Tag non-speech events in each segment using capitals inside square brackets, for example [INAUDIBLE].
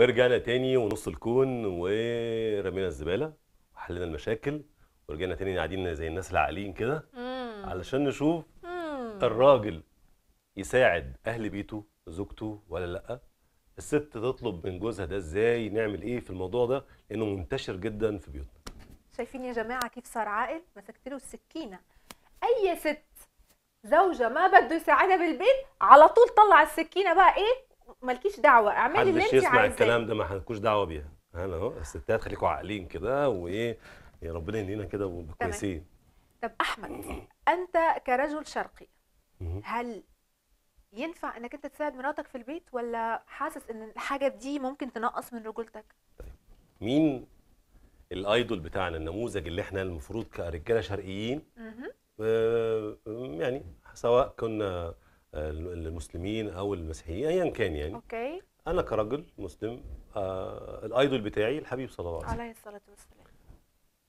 ورجعنا تاني ونص الكون ورمينا الزباله وحلينا المشاكل ورجعنا تاني قاعدين زي الناس العاقلين كده علشان نشوف الراجل يساعد اهل بيته زوجته ولا لا الست تطلب من جوزها ده ازاي نعمل ايه في الموضوع ده لانه منتشر جدا في بيوتنا شايفين يا جماعه كيف صار عاقل مسكت له السكينه اي ست زوجه ما بده يساعدها بالبيت على طول طلع السكينه بقى ايه مالكيش دعوه اعملي اللي انت عايزاه يسمع الكلام ده ما حنكوش دعوه بيها انا اهو الستات خليكوا عاقلين كده وايه يا ربنا يهدينا كده وكويسين طب احمد انت كرجل شرقي هل ينفع انك انت تساعد مراتك في البيت ولا حاسس ان الحاجه دي ممكن تنقص من رجولتك طيب مين الايدول بتاعنا النموذج اللي احنا المفروض كرجاله شرقيين آه، يعني سواء كنا المسلمين او المسيحيين ايا كان يعني اوكي انا كراجل مسلم آه الايدول بتاعي الحبيب صلى الله عليه وسلم عليه الصلاه والسلام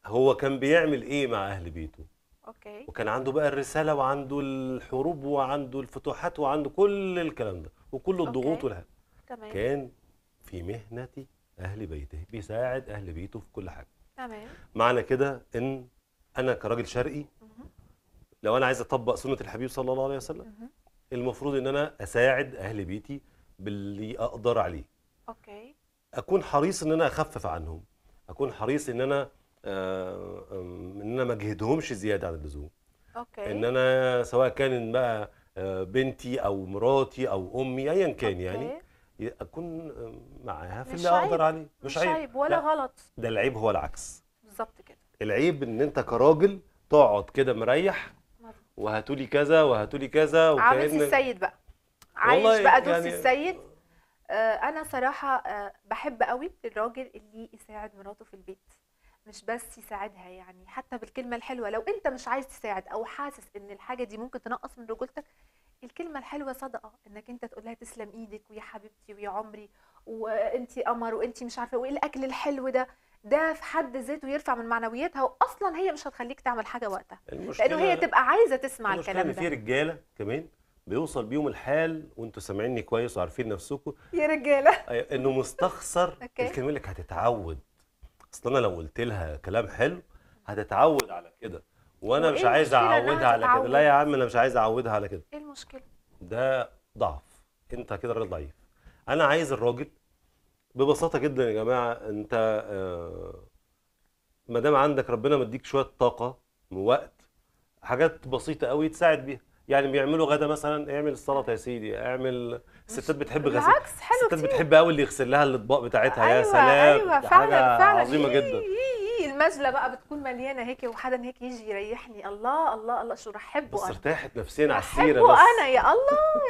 هو كان بيعمل ايه مع اهل بيته اوكي وكان عنده بقى الرساله وعنده الحروب وعنده الفتوحات وعنده كل الكلام ده وكل الضغوط والحاجات تمام كان في مهنه اهل بيته بيساعد اهل بيته في كل حاجه تمام معنى كده ان انا كراجل شرقي لو انا عايز اطبق سنه الحبيب صلى الله عليه وسلم المفروض ان انا اساعد اهل بيتي باللي اقدر عليه اوكي اكون حريص ان انا اخفف عنهم اكون حريص ان انا آه، ان انا ما اجهدهمش زياده عن اللزوم اوكي ان انا سواء كان بقى آه، بنتي او مراتي او امي ايا كان أوكي. يعني اكون آه، معاها في اللي اقدر عليه مش, مش عيب, عيب ولا لا. غلط ده العيب هو العكس بالظبط كده العيب ان انت كراجل تقعد كده مريح وهاتولي كذا وهاتولي لي كذا عامل السيد بقى عايش بقى دوس يعني... السيد آه، انا صراحه آه، بحب قوي الراجل اللي يساعد مراته في البيت مش بس يساعدها يعني حتى بالكلمه الحلوه لو انت مش عايز تساعد او حاسس ان الحاجه دي ممكن تنقص من رجولتك الكلمه الحلوه صدقه انك انت تقول لها تسلم ايدك ويا حبيبتي ويا عمري وانت قمر وانت مش عارفه وايه الاكل الحلو ده ده في حد ذاته يرفع من معنوياتها واصلا هي مش هتخليك تعمل حاجه وقتها المشكلة لانه هي تبقى عايزه تسمع الكلام ده في رجاله كمان بيوصل بيهم الحال وانتوا سامعيني كويس وعارفين نفسكم يا رجاله [LAUGHS] أيوة، انه مستخسر [LAUGHS] الكلمه لك هتتعود اصل انا لو قلت لها كلام حلو هتتعود على كده وانا مش عايز اعودها على كده لا يا عم انا مش عايز اعودها على كده ايه المشكله ده ضعف انت كده راجل ضعيف انا عايز الراجل ببساطه جدا يا جماعه انت آه، ما دام عندك ربنا مديك شويه طاقه ووقت حاجات بسيطه قوي تساعد بيها يعني بيعملوا غدا مثلا اعمل السلطه يا سيدي اعمل الستات بتحب غسل بالعكس حلو الستات كتير. بتحب قوي اللي يغسل لها الاطباق بتاعتها أيوة يا سلام ايوه فعلا حاجة فعلا عظيمه إيه جدا إيه إيه, إيه، المجله بقى بتكون مليانه هيك وحدا هيك يجي يريحني الله الله الله شو رح بحبه بس ارتاحت نفسيا على السيره بس انا يا الله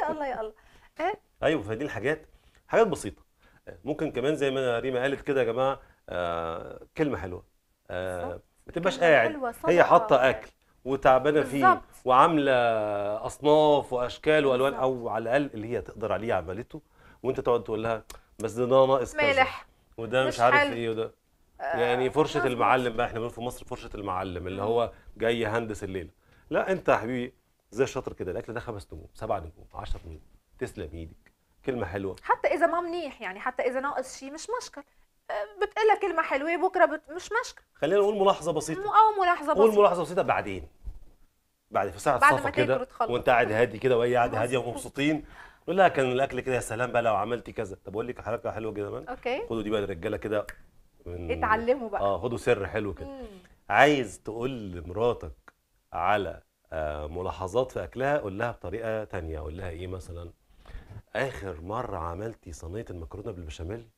يا الله يا الله ايه ايوه فدي الحاجات حاجات بسيطه ممكن كمان زي ما ريما قالت كده يا جماعه آه، كلمه حلوه آه، ما تبقاش قاعد هي حاطه اكل وتعبانه فيه وعامله اصناف واشكال والوان او على الاقل اللي هي تقدر عليه عملته وانت تقعد تقول لها بس ده ناقص مالح وده مش, مش عارف ايه وده آه، يعني فرشه مزبط. المعلم بقى احنا بنقول في مصر فرشه المعلم اللي هو جاي يهندس الليله لا انت يا حبيبي زي الشاطر كده الاكل ده خمس نجوم سبع نجوم 10 نجوم تسلم ايدي كلمه حلوه حتى اذا ما منيح يعني حتى اذا ناقص شيء مش مشكل أه، بتقلها كلمه حلوه بكره بت... مش مشكل خلينا نقول ملاحظه بسيطه او ملاحظه بسيطه قول ملاحظه بسيطه بعدين بعد في ساعه بعد ما كده وانت قاعد هادي كده وهي قاعده هاديه [LAUGHS] ومبسوطين قول لها كان الاكل كده يا سلام بقى لو عملتي كذا طب اقول لك حركه حلوه كده كمان اوكي خدوا دي بقى الرجاله كده من... اتعلموا بقى اه خدوا سر حلو كده عايز تقول لمراتك على آه، ملاحظات في اكلها قول لها بطريقه ثانيه قول لها ايه مثلا اخر مره عملتي صينيه المكرونه بالبشاميل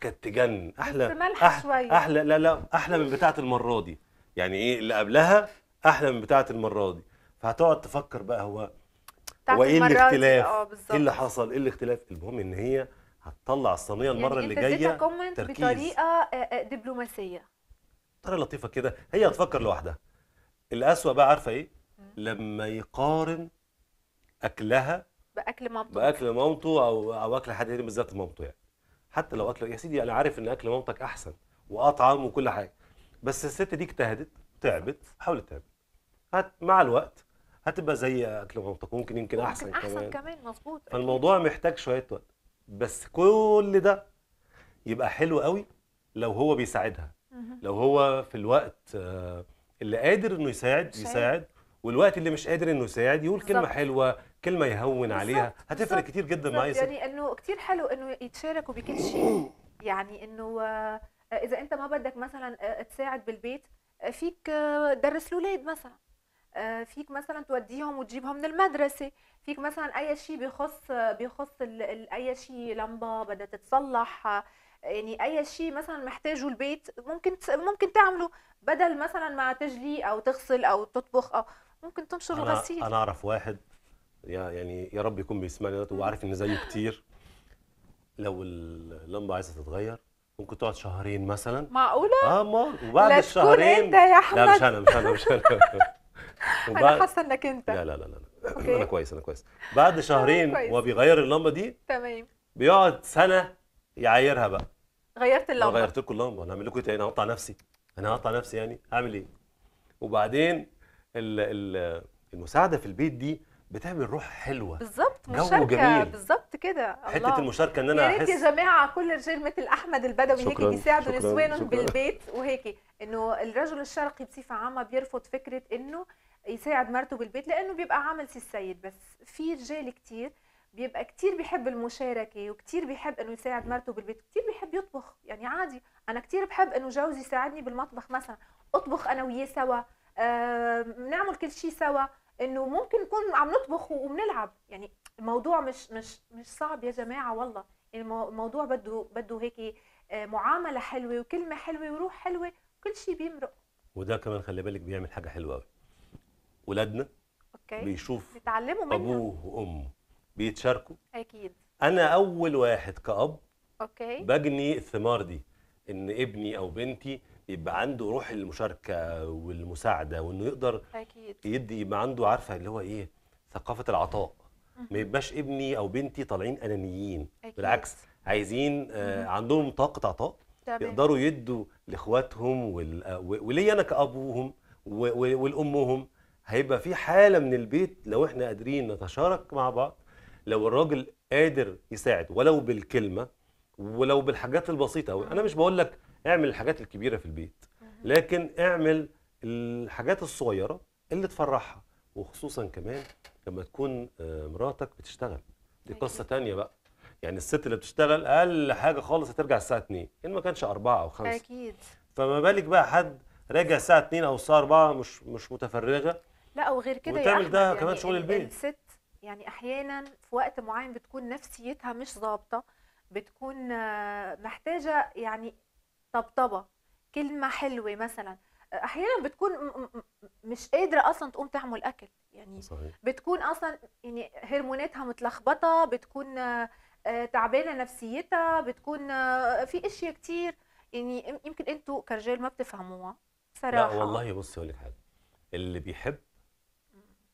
كانت تجن احلى ملح أح... شويه احلى لا لا احلى من بتاعه المره دي يعني ايه اللي قبلها احلى من بتاعه المره دي فهتقعد تفكر بقى هو هو ايه الاختلاف آه، ايه اللي حصل ايه الاختلاف المهم ان هي هتطلع الصينيه يعني المره اللي جايه تركيز بطريقه آه، آه، دبلوماسيه ترى لطيفه كده هي هتفكر لوحدها الاسوأ بقى عارفه ايه لما يقارن اكلها باكل مامته باكل مامته او او اكل حد تاني بالذات مامته يعني حتى لو اكل يا سيدي انا عارف ان اكل مامتك احسن واطعم وكل حاجه بس الست دي اجتهدت تعبت حاولت تعبت هت مع الوقت هتبقى زي اكل مامتك ممكن يمكن احسن ممكن احسن كمان, كمان مظبوط فالموضوع محتاج شويه وقت بس كل ده يبقى حلو قوي لو هو بيساعدها لو هو في الوقت آه، اللي قادر انه يساعد يساعد والوقت اللي مش قادر انه يساعد يقول كلمه حلوه كلمه يهون عليها هتفرق كتير جدا معايا يعني انه كتير حلو انه يتشاركوا بكل شيء يعني انه آه، اذا انت ما بدك مثلا آه، تساعد بالبيت آه، فيك درس الاولاد مثلا فيك مثلا توديهم وتجيبهم من المدرسه فيك مثلا اي شيء بخص بخص اي شيء لمبه بدها تتصلح يعني اي شيء مثلا محتاجه البيت ممكن ممكن تعمله بدل مثلا ما تجلي او تغسل او تطبخ او ممكن تنشر الغسيل انا اعرف واحد يعني يا رب يكون بيسمعني دلوقتي وعارف ان زيه كتير لو اللمبه عايزه تتغير ممكن تقعد شهرين مثلا معقوله؟ اه ما وبعد لا الشهرين تكون انت يا احمد لا مش انا مش انا مش انا [LAUGHS] وبعد... انا حاسه انك انت لا لا لا لا أوكي. انا كويس انا كويس بعد شهرين وهو بيغير اللمبه دي تمام بيقعد سنه يعايرها بقى غيرت اللمبه غيرت لكم اللمبه انا هعمل لكم ايه تاني انا هقطع نفسي انا هقطع نفسي يعني هعمل ايه؟ وبعدين ال ال المساعده في البيت دي بتعمل روح حلوه بالظبط مشاركه بالظبط كده حته المشاركه ان انا يا ريت يا جماعه كل رجال مثل احمد البدوي هيك يساعدوا نسوانهم بالبيت وهيك انه الرجل الشرقي بصفه عامه بيرفض فكره انه يساعد مرته بالبيت لانه بيبقى عامل سي السيد بس في رجال كتير بيبقى كتير بيحب المشاركه وكتير بيحب انه يساعد مرته بالبيت كتير بيحب يطبخ يعني عادي انا كتير بحب انه جوزي يساعدني بالمطبخ مثلا اطبخ انا وياه سوا آه، نعمل كل شيء سوا انه ممكن نكون عم نطبخ وبنلعب يعني الموضوع مش مش مش صعب يا جماعه والله يعني الموضوع بده بده هيك آه، معامله حلوه وكلمه حلوه وروح حلوه كل شيء بيمرق وده كمان خلي بالك بيعمل حاجه حلوه قوي ولادنا اوكي بيشوف بيتعلموا منه ابوه وامه بيتشاركوا اكيد انا اول واحد كاب اوكي بجني الثمار دي ان ابني او بنتي يبقى عنده روح المشاركه والمساعده وانه يقدر أكيد. يدي يبقى عنده عارفه اللي هو ايه ثقافه العطاء ما يبقاش ابني او بنتي طالعين انانيين أكيد. بالعكس عايزين آه عندهم طاقه عطاء يقدروا يدوا لاخواتهم وليا آه، انا كابوهم والامهم هيبقى في حاله من البيت لو احنا قادرين نتشارك مع بعض لو الراجل قادر يساعد ولو بالكلمه ولو بالحاجات البسيطه قوي انا مش بقول لك اعمل الحاجات الكبيره في البيت لكن اعمل الحاجات الصغيره اللي تفرحها وخصوصا كمان لما تكون آه، مراتك بتشتغل دي أيوة. قصه تانية بقى يعني الست اللي بتشتغل اقل حاجه خالص هترجع الساعه 2 ان ما كانش أربعة او خمسة اكيد فما بالك بقى حد راجع الساعه 2 او الساعه 4 مش مش متفرغه لا وغير كده وتعمل ده يعني كمان شغل البيت الست يعني احيانا في وقت معين بتكون نفسيتها مش ظابطه بتكون آه، محتاجه يعني طبطبه كلمه حلوه مثلا احيانا بتكون مش قادره اصلا تقوم تعمل اكل يعني صحيح. بتكون اصلا يعني هرموناتها متلخبطه بتكون آه، آه، تعبانه نفسيتها بتكون في اشياء كتير يعني يمكن انتوا كرجال ما بتفهموها صراحه لا والله بصي اقول لك حاجه اللي بيحب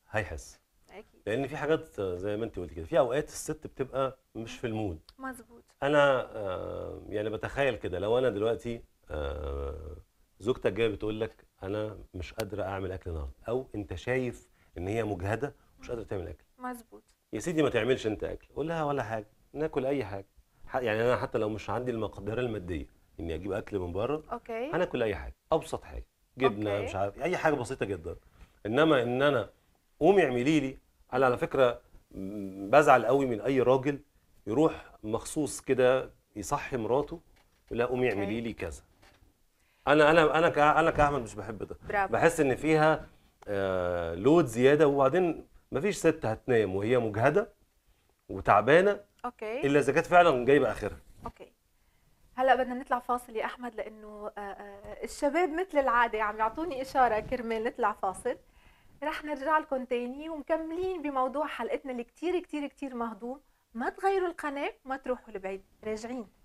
هيحس معاكي لان في حاجات زي ما انت قلتي كده في اوقات الست بتبقى مش في المود مظبوط انا يعني بتخيل كده لو انا دلوقتي زوجتك جايه بتقول لك انا مش قادره اعمل اكل النهارده او انت شايف ان هي مجهده ومش قادره تعمل اكل مظبوط يا سيدي ما تعملش انت اكل قول لها ولا حاجه ناكل اي حاجه يعني انا حتى لو مش عندي المقدره الماديه اني اجيب اكل من بره اوكي هناكل اي حاجه ابسط حاجه جبنه مش عارف اي حاجه بسيطه جدا انما ان انا قومي اعملي لي انا على فكره بزعل قوي من اي راجل يروح مخصوص كده يصحي مراته يقول لها قومي اعملي لي كذا انا انا انا انا كاحمد مش بحب ده برافو. بحس ان فيها آه لود زياده وبعدين مفيش ست هتنام وهي مجهده وتعبانه اوكي الا اذا كانت فعلا جايبه اخرها اوكي هلا بدنا نطلع فاصل يا احمد لانه آه آه الشباب مثل العاده عم يعني يعطوني اشاره كرمال نطلع فاصل رح نرجع لكم تاني ومكملين بموضوع حلقتنا اللي كتير كتير كتير مهضوم ما تغيروا القناة ما تروحوا لبعيد راجعين